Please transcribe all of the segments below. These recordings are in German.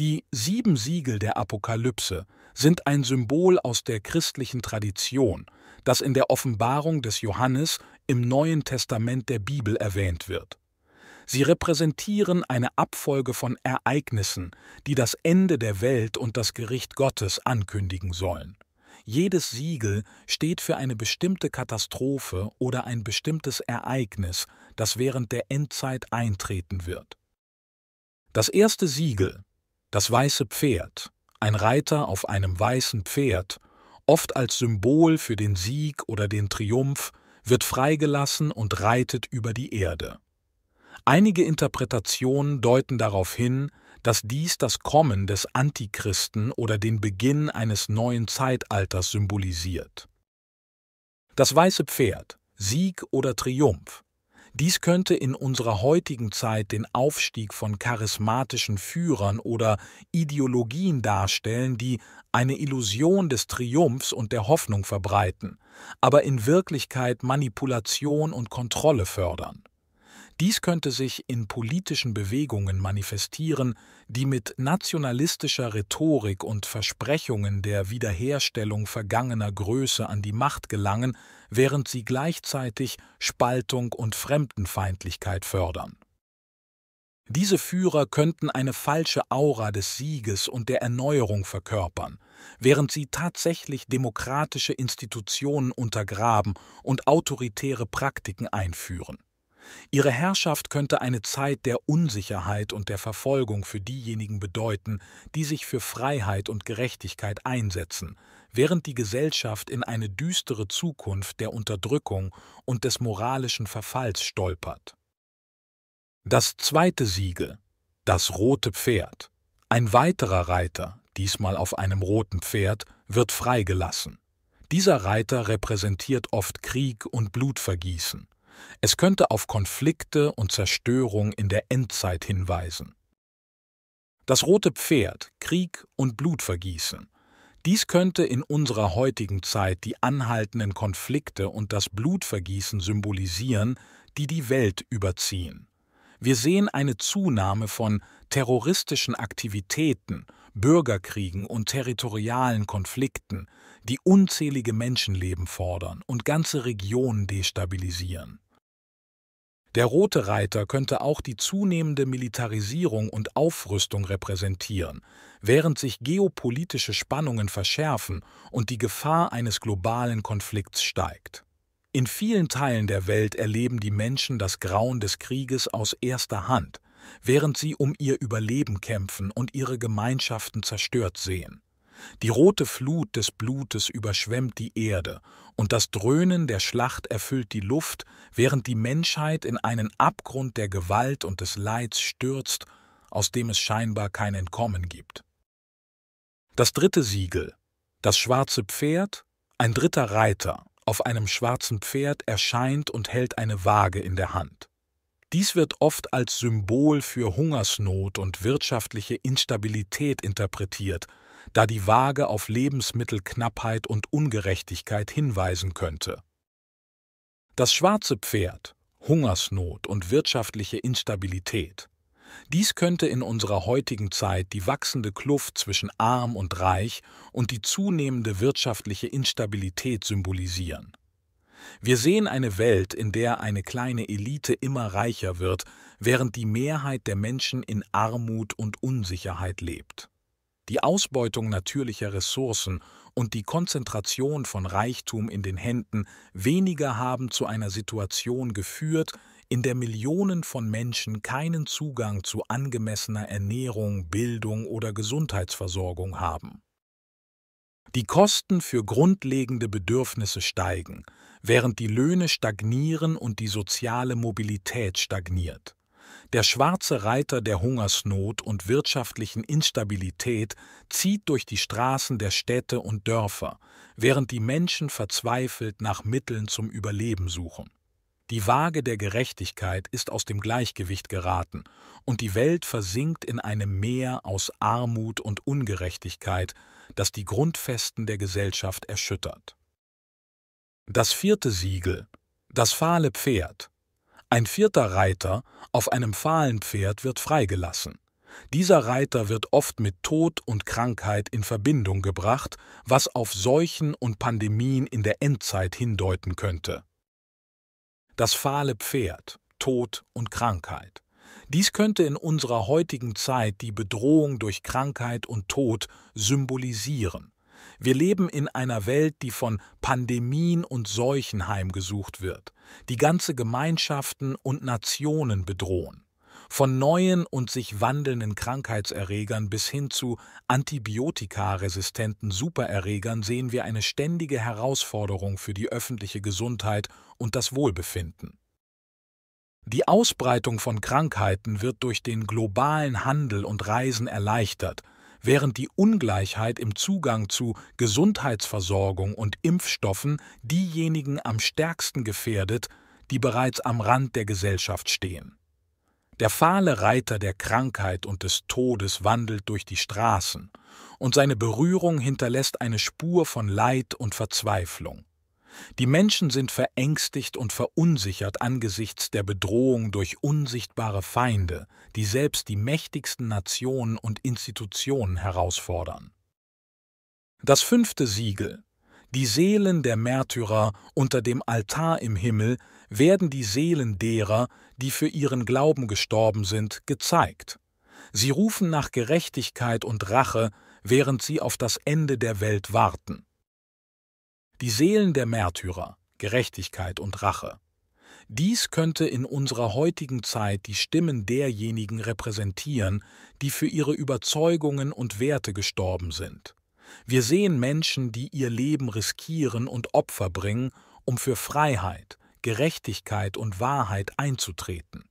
Die sieben Siegel der Apokalypse sind ein Symbol aus der christlichen Tradition, das in der Offenbarung des Johannes im Neuen Testament der Bibel erwähnt wird. Sie repräsentieren eine Abfolge von Ereignissen, die das Ende der Welt und das Gericht Gottes ankündigen sollen. Jedes Siegel steht für eine bestimmte Katastrophe oder ein bestimmtes Ereignis, das während der Endzeit eintreten wird. Das erste Siegel, das weiße Pferd, ein Reiter auf einem weißen Pferd, oft als Symbol für den Sieg oder den Triumph, wird freigelassen und reitet über die Erde. Einige Interpretationen deuten darauf hin, dass dies das Kommen des Antichristen oder den Beginn eines neuen Zeitalters symbolisiert. Das weiße Pferd, Sieg oder Triumph, dies könnte in unserer heutigen Zeit den Aufstieg von charismatischen Führern oder Ideologien darstellen, die eine Illusion des Triumphs und der Hoffnung verbreiten, aber in Wirklichkeit Manipulation und Kontrolle fördern. Dies könnte sich in politischen Bewegungen manifestieren, die mit nationalistischer Rhetorik und Versprechungen der Wiederherstellung vergangener Größe an die Macht gelangen, während sie gleichzeitig Spaltung und Fremdenfeindlichkeit fördern. Diese Führer könnten eine falsche Aura des Sieges und der Erneuerung verkörpern, während sie tatsächlich demokratische Institutionen untergraben und autoritäre Praktiken einführen. Ihre Herrschaft könnte eine Zeit der Unsicherheit und der Verfolgung für diejenigen bedeuten, die sich für Freiheit und Gerechtigkeit einsetzen, während die Gesellschaft in eine düstere Zukunft der Unterdrückung und des moralischen Verfalls stolpert. Das zweite Siegel, das rote Pferd. Ein weiterer Reiter, diesmal auf einem roten Pferd, wird freigelassen. Dieser Reiter repräsentiert oft Krieg und Blutvergießen. Es könnte auf Konflikte und Zerstörung in der Endzeit hinweisen. Das rote Pferd, Krieg und Blutvergießen. Dies könnte in unserer heutigen Zeit die anhaltenden Konflikte und das Blutvergießen symbolisieren, die die Welt überziehen. Wir sehen eine Zunahme von terroristischen Aktivitäten, Bürgerkriegen und territorialen Konflikten, die unzählige Menschenleben fordern und ganze Regionen destabilisieren. Der rote Reiter könnte auch die zunehmende Militarisierung und Aufrüstung repräsentieren, während sich geopolitische Spannungen verschärfen und die Gefahr eines globalen Konflikts steigt. In vielen Teilen der Welt erleben die Menschen das Grauen des Krieges aus erster Hand, während sie um ihr Überleben kämpfen und ihre Gemeinschaften zerstört sehen. Die rote Flut des Blutes überschwemmt die Erde, und das Dröhnen der Schlacht erfüllt die Luft, während die Menschheit in einen Abgrund der Gewalt und des Leids stürzt, aus dem es scheinbar kein Entkommen gibt. Das dritte Siegel, das schwarze Pferd, ein dritter Reiter, auf einem schwarzen Pferd erscheint und hält eine Waage in der Hand. Dies wird oft als Symbol für Hungersnot und wirtschaftliche Instabilität interpretiert, da die Waage auf Lebensmittelknappheit und Ungerechtigkeit hinweisen könnte. Das schwarze Pferd Hungersnot und wirtschaftliche Instabilität dies könnte in unserer heutigen Zeit die wachsende Kluft zwischen arm und reich und die zunehmende wirtschaftliche Instabilität symbolisieren. Wir sehen eine Welt, in der eine kleine Elite immer reicher wird, während die Mehrheit der Menschen in Armut und Unsicherheit lebt. Die Ausbeutung natürlicher Ressourcen und die Konzentration von Reichtum in den Händen weniger haben zu einer Situation geführt, in der Millionen von Menschen keinen Zugang zu angemessener Ernährung, Bildung oder Gesundheitsversorgung haben. Die Kosten für grundlegende Bedürfnisse steigen, während die Löhne stagnieren und die soziale Mobilität stagniert. Der schwarze Reiter der Hungersnot und wirtschaftlichen Instabilität zieht durch die Straßen der Städte und Dörfer, während die Menschen verzweifelt nach Mitteln zum Überleben suchen. Die Waage der Gerechtigkeit ist aus dem Gleichgewicht geraten, und die Welt versinkt in einem Meer aus Armut und Ungerechtigkeit, das die Grundfesten der Gesellschaft erschüttert. Das vierte Siegel, das fahle Pferd. Ein vierter Reiter auf einem fahlen Pferd wird freigelassen. Dieser Reiter wird oft mit Tod und Krankheit in Verbindung gebracht, was auf Seuchen und Pandemien in der Endzeit hindeuten könnte das fahle Pferd, Tod und Krankheit. Dies könnte in unserer heutigen Zeit die Bedrohung durch Krankheit und Tod symbolisieren. Wir leben in einer Welt, die von Pandemien und Seuchen heimgesucht wird, die ganze Gemeinschaften und Nationen bedrohen von neuen und sich wandelnden Krankheitserregern bis hin zu antibiotikaresistenten Supererregern sehen wir eine ständige Herausforderung für die öffentliche Gesundheit und das Wohlbefinden. Die Ausbreitung von Krankheiten wird durch den globalen Handel und Reisen erleichtert, während die Ungleichheit im Zugang zu Gesundheitsversorgung und Impfstoffen diejenigen am stärksten gefährdet, die bereits am Rand der Gesellschaft stehen. Der fahle Reiter der Krankheit und des Todes wandelt durch die Straßen, und seine Berührung hinterlässt eine Spur von Leid und Verzweiflung. Die Menschen sind verängstigt und verunsichert angesichts der Bedrohung durch unsichtbare Feinde, die selbst die mächtigsten Nationen und Institutionen herausfordern. Das fünfte Siegel die Seelen der Märtyrer unter dem Altar im Himmel werden die Seelen derer, die für ihren Glauben gestorben sind, gezeigt. Sie rufen nach Gerechtigkeit und Rache, während sie auf das Ende der Welt warten. Die Seelen der Märtyrer, Gerechtigkeit und Rache. Dies könnte in unserer heutigen Zeit die Stimmen derjenigen repräsentieren, die für ihre Überzeugungen und Werte gestorben sind. Wir sehen Menschen, die ihr Leben riskieren und Opfer bringen, um für Freiheit, Gerechtigkeit und Wahrheit einzutreten.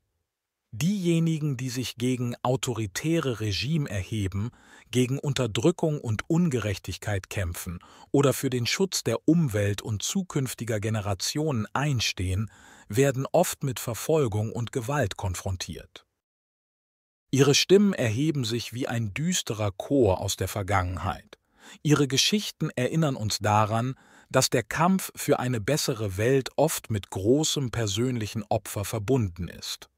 Diejenigen, die sich gegen autoritäre Regime erheben, gegen Unterdrückung und Ungerechtigkeit kämpfen oder für den Schutz der Umwelt und zukünftiger Generationen einstehen, werden oft mit Verfolgung und Gewalt konfrontiert. Ihre Stimmen erheben sich wie ein düsterer Chor aus der Vergangenheit. Ihre Geschichten erinnern uns daran, dass der Kampf für eine bessere Welt oft mit großem persönlichen Opfer verbunden ist.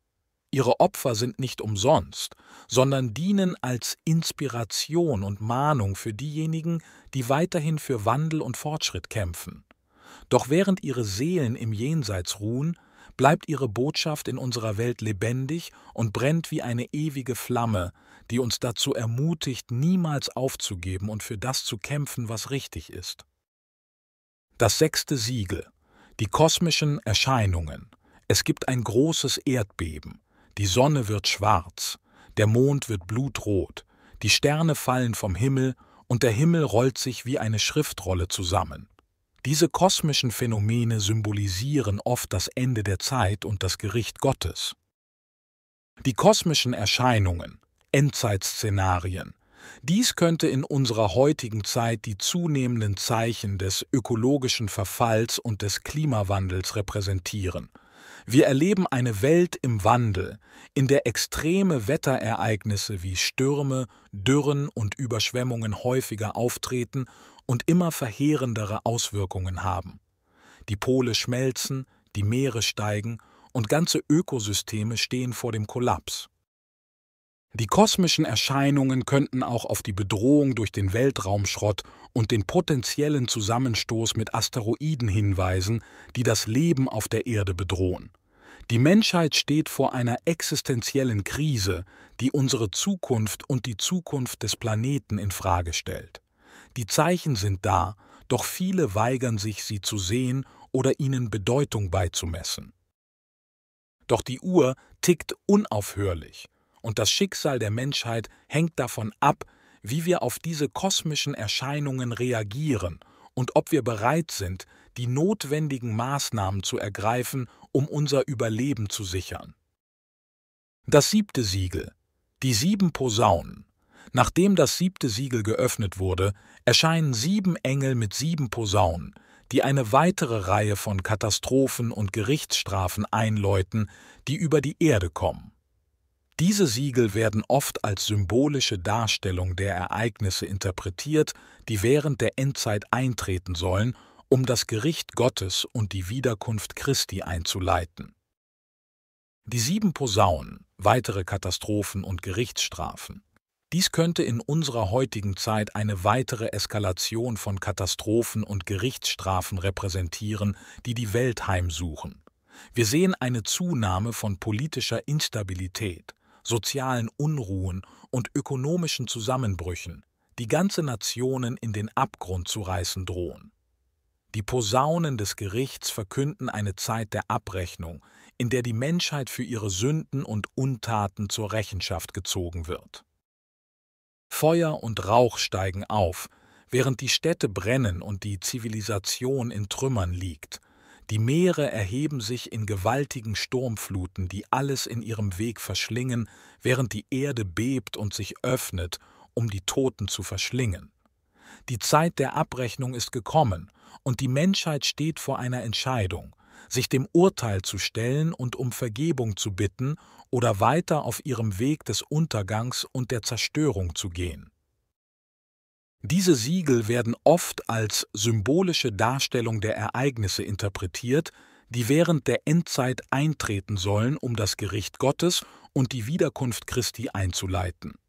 Ihre Opfer sind nicht umsonst, sondern dienen als Inspiration und Mahnung für diejenigen, die weiterhin für Wandel und Fortschritt kämpfen. Doch während ihre Seelen im Jenseits ruhen, bleibt ihre Botschaft in unserer Welt lebendig und brennt wie eine ewige Flamme, die uns dazu ermutigt, niemals aufzugeben und für das zu kämpfen, was richtig ist. Das sechste Siegel, die kosmischen Erscheinungen. Es gibt ein großes Erdbeben, die Sonne wird schwarz, der Mond wird blutrot, die Sterne fallen vom Himmel und der Himmel rollt sich wie eine Schriftrolle zusammen. Diese kosmischen Phänomene symbolisieren oft das Ende der Zeit und das Gericht Gottes. Die kosmischen Erscheinungen Endzeitszenarien. Dies könnte in unserer heutigen Zeit die zunehmenden Zeichen des ökologischen Verfalls und des Klimawandels repräsentieren. Wir erleben eine Welt im Wandel, in der extreme Wetterereignisse wie Stürme, Dürren und Überschwemmungen häufiger auftreten und immer verheerendere Auswirkungen haben. Die Pole schmelzen, die Meere steigen und ganze Ökosysteme stehen vor dem Kollaps. Die kosmischen Erscheinungen könnten auch auf die Bedrohung durch den Weltraumschrott und den potenziellen Zusammenstoß mit Asteroiden hinweisen, die das Leben auf der Erde bedrohen. Die Menschheit steht vor einer existenziellen Krise, die unsere Zukunft und die Zukunft des Planeten in Frage stellt. Die Zeichen sind da, doch viele weigern sich, sie zu sehen oder ihnen Bedeutung beizumessen. Doch die Uhr tickt unaufhörlich und das Schicksal der Menschheit hängt davon ab, wie wir auf diese kosmischen Erscheinungen reagieren und ob wir bereit sind, die notwendigen Maßnahmen zu ergreifen, um unser Überleben zu sichern. Das siebte Siegel, die sieben Posaunen. Nachdem das siebte Siegel geöffnet wurde, erscheinen sieben Engel mit sieben Posaunen, die eine weitere Reihe von Katastrophen und Gerichtsstrafen einläuten, die über die Erde kommen. Diese Siegel werden oft als symbolische Darstellung der Ereignisse interpretiert, die während der Endzeit eintreten sollen, um das Gericht Gottes und die Wiederkunft Christi einzuleiten. Die sieben Posaunen, weitere Katastrophen und Gerichtsstrafen. Dies könnte in unserer heutigen Zeit eine weitere Eskalation von Katastrophen und Gerichtsstrafen repräsentieren, die die Welt heimsuchen. Wir sehen eine Zunahme von politischer Instabilität, sozialen Unruhen und ökonomischen Zusammenbrüchen, die ganze Nationen in den Abgrund zu reißen drohen. Die Posaunen des Gerichts verkünden eine Zeit der Abrechnung, in der die Menschheit für ihre Sünden und Untaten zur Rechenschaft gezogen wird. Feuer und Rauch steigen auf, während die Städte brennen und die Zivilisation in Trümmern liegt – die Meere erheben sich in gewaltigen Sturmfluten, die alles in ihrem Weg verschlingen, während die Erde bebt und sich öffnet, um die Toten zu verschlingen. Die Zeit der Abrechnung ist gekommen, und die Menschheit steht vor einer Entscheidung, sich dem Urteil zu stellen und um Vergebung zu bitten oder weiter auf ihrem Weg des Untergangs und der Zerstörung zu gehen. Diese Siegel werden oft als symbolische Darstellung der Ereignisse interpretiert, die während der Endzeit eintreten sollen, um das Gericht Gottes und die Wiederkunft Christi einzuleiten